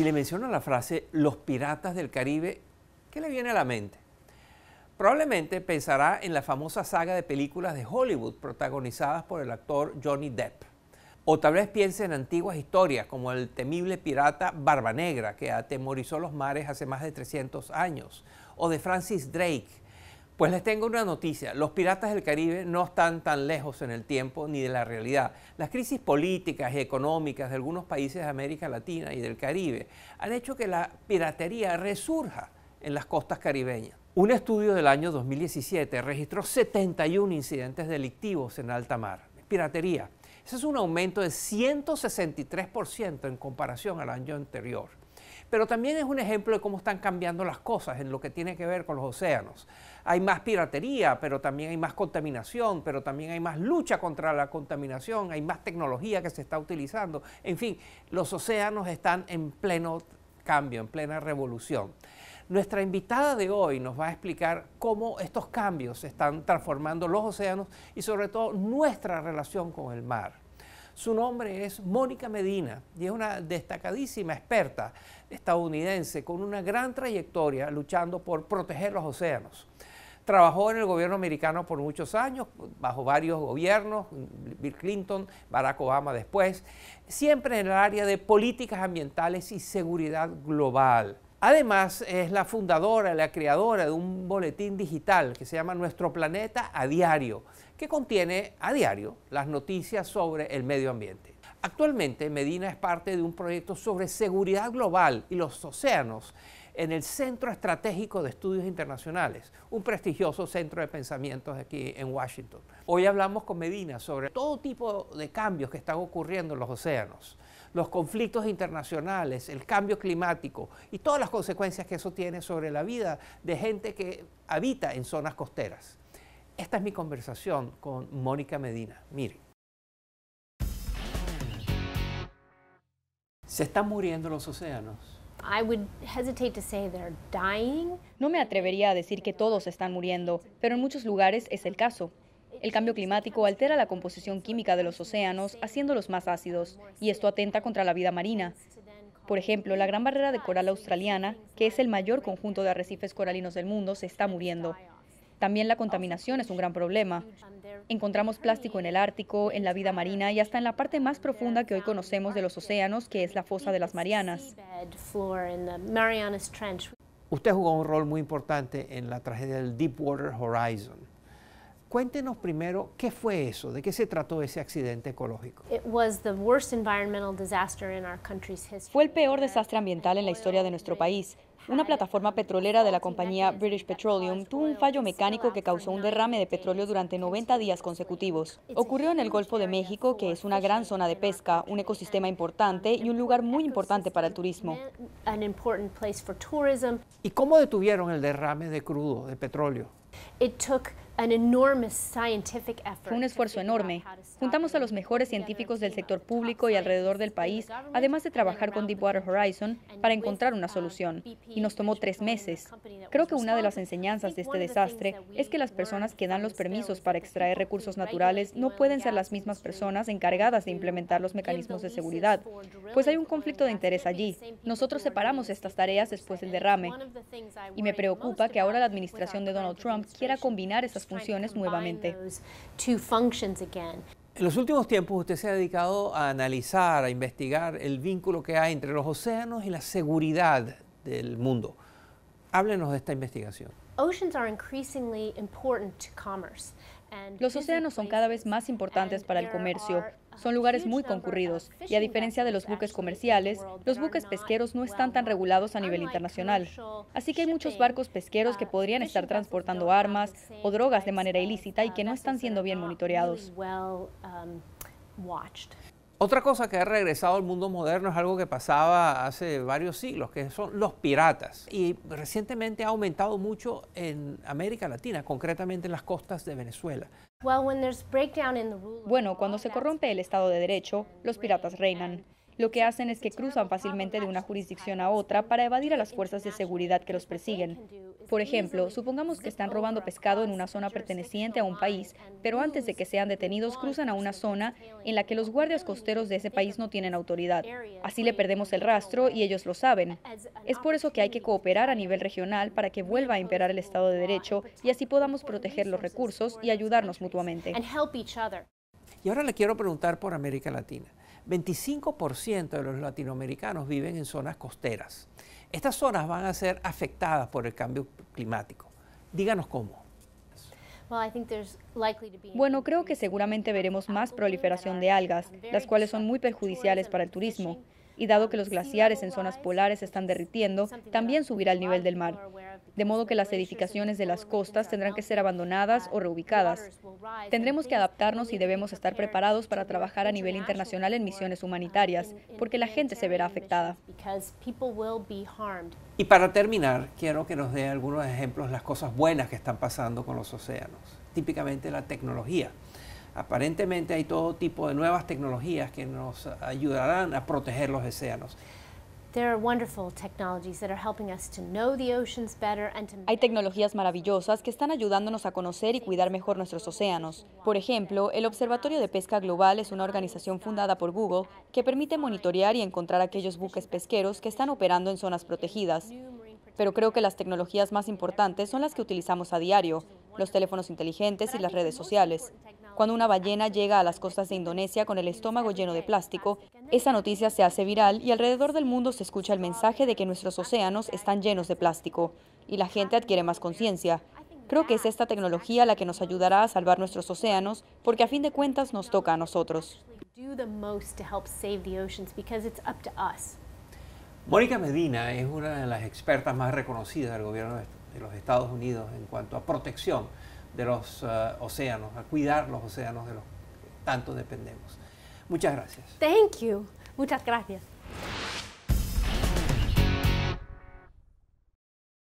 si le menciono la frase los piratas del Caribe, ¿qué le viene a la mente? Probablemente pensará en la famosa saga de películas de Hollywood protagonizadas por el actor Johnny Depp. O tal vez piense en antiguas historias como el temible pirata Barba Negra que atemorizó los mares hace más de 300 años. O de Francis Drake, pues les tengo una noticia, los piratas del Caribe no están tan lejos en el tiempo ni de la realidad. Las crisis políticas y económicas de algunos países de América Latina y del Caribe han hecho que la piratería resurja en las costas caribeñas. Un estudio del año 2017 registró 71 incidentes delictivos en alta mar. Piratería. Ese es un aumento de 163% en comparación al año anterior. Pero también es un ejemplo de cómo están cambiando las cosas en lo que tiene que ver con los océanos. Hay más piratería, pero también hay más contaminación, pero también hay más lucha contra la contaminación, hay más tecnología que se está utilizando. En fin, los océanos están en pleno cambio, en plena revolución. Nuestra invitada de hoy nos va a explicar cómo estos cambios están transformando los océanos y sobre todo nuestra relación con el mar. Su nombre es Mónica Medina y es una destacadísima experta estadounidense con una gran trayectoria luchando por proteger los océanos. Trabajó en el gobierno americano por muchos años, bajo varios gobiernos, Bill Clinton, Barack Obama después, siempre en el área de políticas ambientales y seguridad global. Además, es la fundadora, la creadora de un boletín digital que se llama Nuestro Planeta a Diario, que contiene a diario las noticias sobre el medio ambiente. Actualmente, Medina es parte de un proyecto sobre seguridad global y los océanos en el Centro Estratégico de Estudios Internacionales, un prestigioso centro de pensamientos aquí en Washington. Hoy hablamos con Medina sobre todo tipo de cambios que están ocurriendo en los océanos, los conflictos internacionales, el cambio climático y todas las consecuencias que eso tiene sobre la vida de gente que habita en zonas costeras. Esta es mi conversación con Mónica Medina. Mire. Se están muriendo los océanos no me atrevería a decir que todos están muriendo, pero en muchos lugares es el caso. El cambio climático altera la composición química de los océanos, haciéndolos más ácidos, y esto atenta contra la vida marina. Por ejemplo, la gran barrera de coral australiana, que es el mayor conjunto de arrecifes coralinos del mundo, se está muriendo. También la contaminación es un gran problema. Encontramos plástico en el Ártico, en la vida marina y hasta en la parte más profunda que hoy conocemos de los océanos, que es la fosa de las Marianas. Usted jugó un rol muy importante en la tragedia del Deepwater Horizon. Cuéntenos primero qué fue eso, de qué se trató ese accidente ecológico. Fue el peor desastre ambiental en la historia de nuestro país. Una plataforma petrolera de la compañía British Petroleum tuvo un fallo mecánico que causó un derrame de petróleo durante 90 días consecutivos. Ocurrió en el Golfo de México, que es una gran zona de pesca, un ecosistema importante y un lugar muy importante para el turismo. ¿Y cómo detuvieron el derrame de crudo, de petróleo? Fue un esfuerzo enorme. Juntamos a los mejores científicos del sector público y alrededor del país, además de trabajar con Deepwater Horizon para encontrar una uh, solución. Y nos tomó tres meses. Creo que una de las enseñanzas de este desastre es que las personas que dan los permisos para extraer recursos naturales no pueden ser las mismas personas encargadas de implementar los mecanismos de seguridad, pues hay un conflicto de interés allí. Nosotros separamos estas tareas después del derrame. Y me preocupa que ahora la administración de Donald Trump quiera combinar estas en los últimos tiempos usted se ha dedicado a analizar, a investigar el vínculo que hay entre los océanos y la seguridad del mundo. Háblenos de esta investigación. Oceans are increasingly important to commerce. Los océanos son cada vez más importantes para el comercio. Son lugares muy concurridos y a diferencia de los buques comerciales, los buques pesqueros no están tan regulados a nivel internacional. Así que hay muchos barcos pesqueros que uh, podrían estar transportando armas o drogas de manera ilícita y que uh, no están siendo bien monitoreados. Um, otra cosa que ha regresado al mundo moderno es algo que pasaba hace varios siglos, que son los piratas. Y recientemente ha aumentado mucho en América Latina, concretamente en las costas de Venezuela. Bueno, cuando se corrompe el Estado de Derecho, los piratas reinan. Lo que hacen es que cruzan fácilmente de una jurisdicción a otra para evadir a las fuerzas de seguridad que los persiguen. Por ejemplo, supongamos que están robando pescado en una zona perteneciente a un país, pero antes de que sean detenidos cruzan a una zona en la que los guardias costeros de ese país no tienen autoridad. Así le perdemos el rastro y ellos lo saben. Es por eso que hay que cooperar a nivel regional para que vuelva a imperar el Estado de Derecho y así podamos proteger los recursos y ayudarnos mutuamente. Y ahora le quiero preguntar por América Latina. 25% de los latinoamericanos viven en zonas costeras. Estas zonas van a ser afectadas por el cambio climático. Díganos cómo. Bueno, creo que seguramente veremos más proliferación de algas, las cuales son muy perjudiciales para el turismo. Y dado que los um, glaciares en zonas polares están derritiendo, también subirá el nivel del mar de modo que las edificaciones de las costas tendrán que ser abandonadas o reubicadas. Tendremos que adaptarnos y debemos estar preparados para trabajar a nivel internacional en misiones humanitarias, porque la gente se verá afectada. Y para terminar, quiero que nos dé algunos ejemplos de las cosas buenas que están pasando con los océanos, típicamente la tecnología. Aparentemente hay todo tipo de nuevas tecnologías que nos ayudarán a proteger los océanos. Hay tecnologías maravillosas que están ayudándonos a conocer y cuidar mejor nuestros océanos. Por ejemplo, el Observatorio de Pesca Global es una organización fundada por Google que permite monitorear y encontrar aquellos buques pesqueros que están operando en zonas protegidas. Pero creo que las tecnologías más importantes son las que utilizamos a diario, los teléfonos inteligentes y las redes sociales. Cuando una ballena llega a las costas de Indonesia con el estómago lleno de plástico, esa noticia se hace viral y alrededor del mundo se escucha el mensaje de que nuestros océanos están llenos de plástico y la gente adquiere más conciencia. Creo que es esta tecnología la que nos ayudará a salvar nuestros océanos porque a fin de cuentas nos toca a nosotros. Mónica Medina es una de las expertas más reconocidas del gobierno de los Estados Unidos en cuanto a protección de los eh, océanos, a cuidar los océanos de los que tanto dependemos. Muchas gracias. Thank you. Muchas gracias.